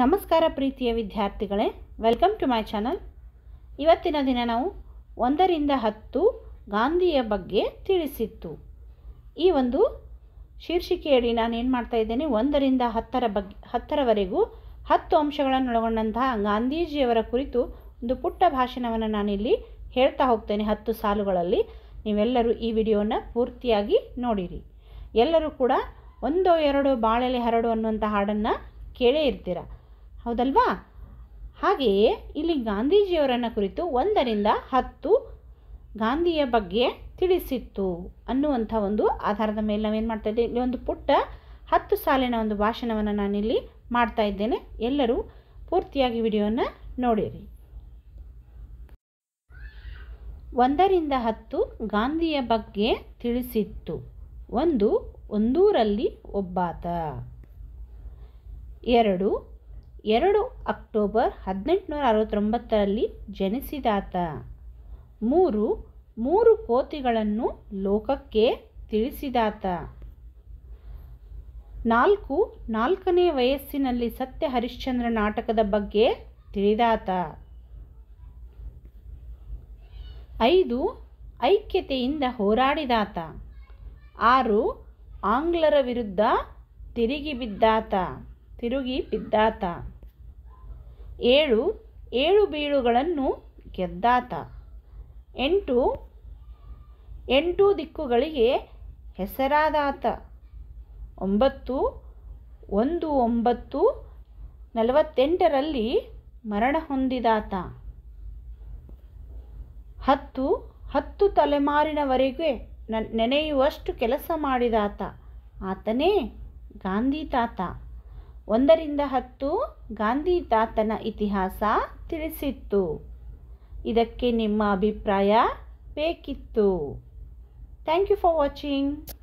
ನಮಸ್ಕಾರ ಪ್ರೀತಿಯ ವಿದ್ಯಾರ್ಥಿಗಳೇ ವೆಲ್ಕಮ್ ಟು ಮೈ ಚಾನಲ್ ಇವತ್ತಿನ ದಿನ ನಾವು ಒಂದರಿಂದ ಹತ್ತು ಗಾಂಧಿಯ ಬಗ್ಗೆ ತಿಳಿಸಿತ್ತು ಈ ಒಂದು ಶೀರ್ಷಿಕೆಯಡಿ ನಾನು ಏನು ಮಾಡ್ತಾ ಇದ್ದೇನೆ ಒಂದರಿಂದ ಹತ್ತರ ಬಗ್ಗೆ ಹತ್ತರವರೆಗೂ ಹತ್ತು ಅಂಶಗಳನ್ನೊಳಗೊಂಡಂತಹ ಗಾಂಧೀಜಿಯವರ ಕುರಿತು ಒಂದು ಪುಟ್ಟ ಭಾಷಣವನ್ನು ನಾನಿಲ್ಲಿ ಹೇಳ್ತಾ ಹೋಗ್ತೇನೆ ಹತ್ತು ಸಾಲುಗಳಲ್ಲಿ ನೀವೆಲ್ಲರೂ ಈ ವಿಡಿಯೋನ ಪೂರ್ತಿಯಾಗಿ ನೋಡಿರಿ ಎಲ್ಲರೂ ಕೂಡ ಒಂದೋ ಎರಡೋ ಬಾಳೆಲೆ ಹರಡು ಅನ್ನುವಂಥ ಹಾಡನ್ನು ಕೇಳೇ ಇರ್ತೀರ ಹೌದಲ್ವಾ ಹಾಗೆಯೇ ಇಲ್ಲಿ ಗಾಂಧೀಜಿಯವರನ್ನು ಕುರಿತು ಒಂದರಿಂದ ಹತ್ತು ಗಾಂಧಿಯ ಬಗ್ಗೆ ತಿಳಿಸಿತ್ತು ಅನ್ನುವಂಥ ಒಂದು ಆಧಾರದ ಮೇಲೆ ನಾವೇನು ಮಾಡ್ತಾಯಿದ್ದೀವಿ ಇಲ್ಲಿ ಒಂದು ಪುಟ್ಟ ಹತ್ತು ಸಾಲಿನ ಒಂದು ಭಾಷಣವನ್ನು ನಾನಿಲ್ಲಿ ಮಾಡ್ತಾ ಇದ್ದೇನೆ ಎಲ್ಲರೂ ಪೂರ್ತಿಯಾಗಿ ವಿಡಿಯೋವನ್ನು ನೋಡಿರಿ ಒಂದರಿಂದ ಹತ್ತು ಗಾಂಧಿಯ ಬಗ್ಗೆ ತಿಳಿಸಿತ್ತು ಒಂದು ಒಂದೂರಲ್ಲಿ ಒಬ್ಬಾತ ಎರಡು ಎರಡು ಅಕ್ಟೋಬರ್ ಹದಿನೆಂಟುನೂರ ಅರವತ್ತೊಂಬತ್ತರಲ್ಲಿ ಜನಿಸಿದಾತ ಮೂರು ಮೂರು ಕೋತಿಗಳನ್ನು ಲೋಕಕ್ಕೆ ತಿಳಿಸಿದಾತ ನಾಲ್ಕು ನಾಲ್ಕನೇ ವಯಸ್ಸಿನಲ್ಲಿ ಸತ್ಯ ಹರಿಶ್ಚಂದ್ರ ನಾಟಕದ ಬಗ್ಗೆ ತಿಳಿದಾತ ಐದು ಐಕ್ಯತೆಯಿಂದ ಹೋರಾಡಿದಾತ ಆರು ಆಂಗ್ಲರ ವಿರುದ್ಧ ತಿರುಗಿ ಬಿದ್ದಾತ ತಿರುಗಿ ಬಿದ್ದಾತ ಏಳು ಏಳು ಬೀಳುಗಳನ್ನು ಗೆದ್ದಾತ ಎಂಟು ಎಂಟು ದಿಕ್ಕುಗಳಿಗೆ ಹೆಸರಾದಾತ ಒಂಬತ್ತು ಒಂದು ಒಂಬತ್ತು ನಲವತ್ತೆಂಟರಲ್ಲಿ ಮರಣ ಹೊಂದಿದಾತ ಹತ್ತು ಹತ್ತು ತಲೆಮಾರಿನವರೆಗೆ ನೆನೆಯುವಷ್ಟು ಕೆಲಸ ಮಾಡಿದಾತ ಆತನೇ ಗಾಂಧಿ ತಾತ ಒಂದರಿಂದ ಹತ್ತು ಗಾಂಧಿ ತಾತನ ಇತಿಹಾಸ ತಿಳಿಸಿತ್ತು ಇದಕ್ಕೆ ನಿಮ್ಮ ಅಭಿಪ್ರಾಯ ಬೇಕಿತ್ತು ಥ್ಯಾಂಕ್ ಯು ಫಾರ್ ವಾಚಿಂಗ್